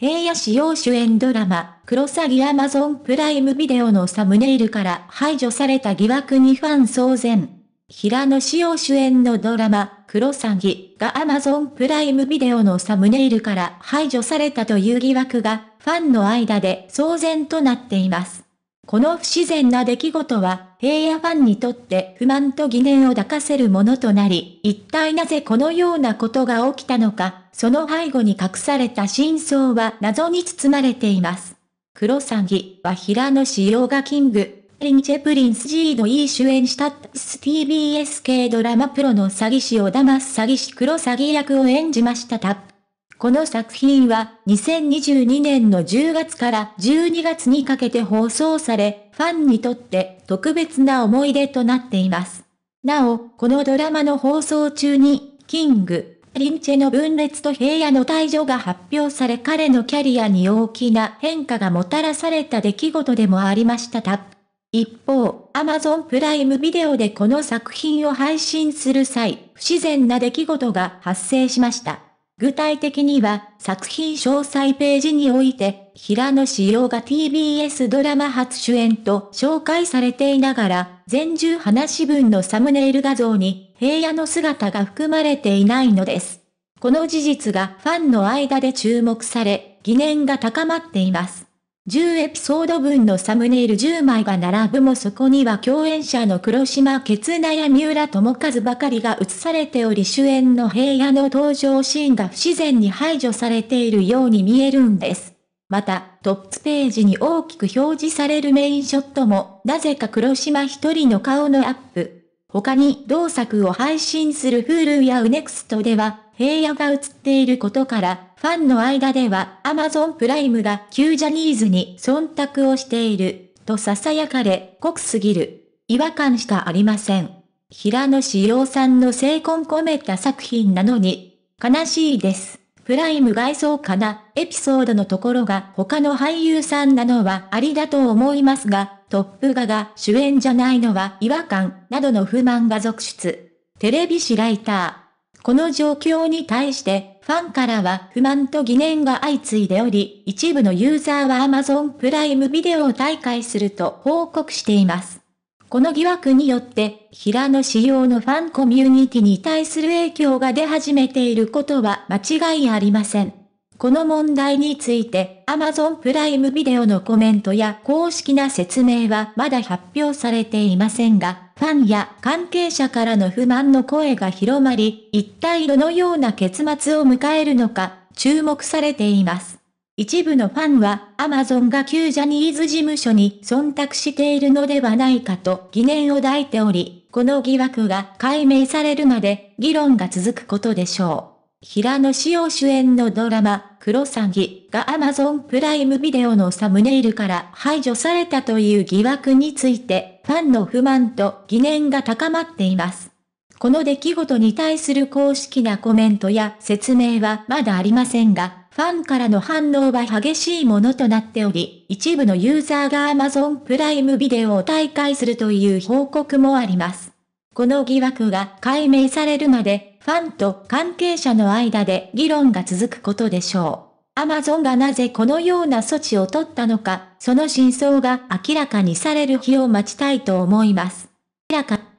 平野紫耀主演ドラマ、クロサギアマゾンプライムビデオのサムネイルから排除された疑惑にファン騒然。平野紫耀主演のドラマ、クロサギがアマゾンプライムビデオのサムネイルから排除されたという疑惑が、ファンの間で騒然となっています。この不自然な出来事は、平野ファンにとって不満と疑念を抱かせるものとなり、一体なぜこのようなことが起きたのか、その背後に隠された真相は謎に包まれています。クロサギは平野志陽がキング、リンチェプリンス G の E 主演した TBS 系ドラマプロの詐欺師を騙す詐欺師クロサギ役を演じましたたこの作品は2022年の10月から12月にかけて放送され、ファンにとって特別な思い出となっています。なお、このドラマの放送中に、キング、リンチェの分裂と平野の退場が発表され彼のキャリアに大きな変化がもたらされた出来事でもありましたた。一方、アマゾンプライムビデオでこの作品を配信する際、不自然な出来事が発生しました。具体的には、作品詳細ページにおいて、平野紫耀が TBS ドラマ初主演と紹介されていながら、全1話分のサムネイル画像に、平野の姿が含まれていないのです。この事実がファンの間で注目され、疑念が高まっています。10エピソード分のサムネイル10枚が並ぶもそこには共演者の黒島ケツナや三浦友和ばかりが映されており主演の平野の登場シーンが不自然に排除されているように見えるんです。また、トップページに大きく表示されるメインショットも、なぜか黒島一人の顔のアップ。他に同作を配信する Hulu や UNEXT では、平野が映っていることから、ファンの間では Amazon プライムが旧ジャニーズに忖度をしている、と囁かれ、濃すぎる。違和感しかありません。平野志陽さんの成婚込めた作品なのに、悲しいです。プライム外装かな、エピソードのところが他の俳優さんなのはありだと思いますが、トップガが主演じゃないのは違和感、などの不満が続出。テレビ誌ライター。この状況に対してファンからは不満と疑念が相次いでおり、一部のユーザーは Amazon プライムビデオを退会すると報告しています。この疑惑によって、平野仕様のファンコミュニティに対する影響が出始めていることは間違いありません。この問題について Amazon プライムビデオのコメントや公式な説明はまだ発表されていませんが、ファンや関係者からの不満の声が広まり、一体どのような結末を迎えるのか、注目されています。一部のファンは、アマゾンが旧ジャニーズ事務所に忖度しているのではないかと疑念を抱いており、この疑惑が解明されるまで、議論が続くことでしょう。平野紫耀主演のドラマ、黒詐欺が Amazon プライムビデオのサムネイルから排除されたという疑惑について、ファンの不満と疑念が高まっています。この出来事に対する公式なコメントや説明はまだありませんが、ファンからの反応は激しいものとなっており、一部のユーザーが Amazon プライムビデオを退会するという報告もあります。この疑惑が解明されるまでファンと関係者の間で議論が続くことでしょう。アマゾンがなぜこのような措置を取ったのか、その真相が明らかにされる日を待ちたいと思います。明らか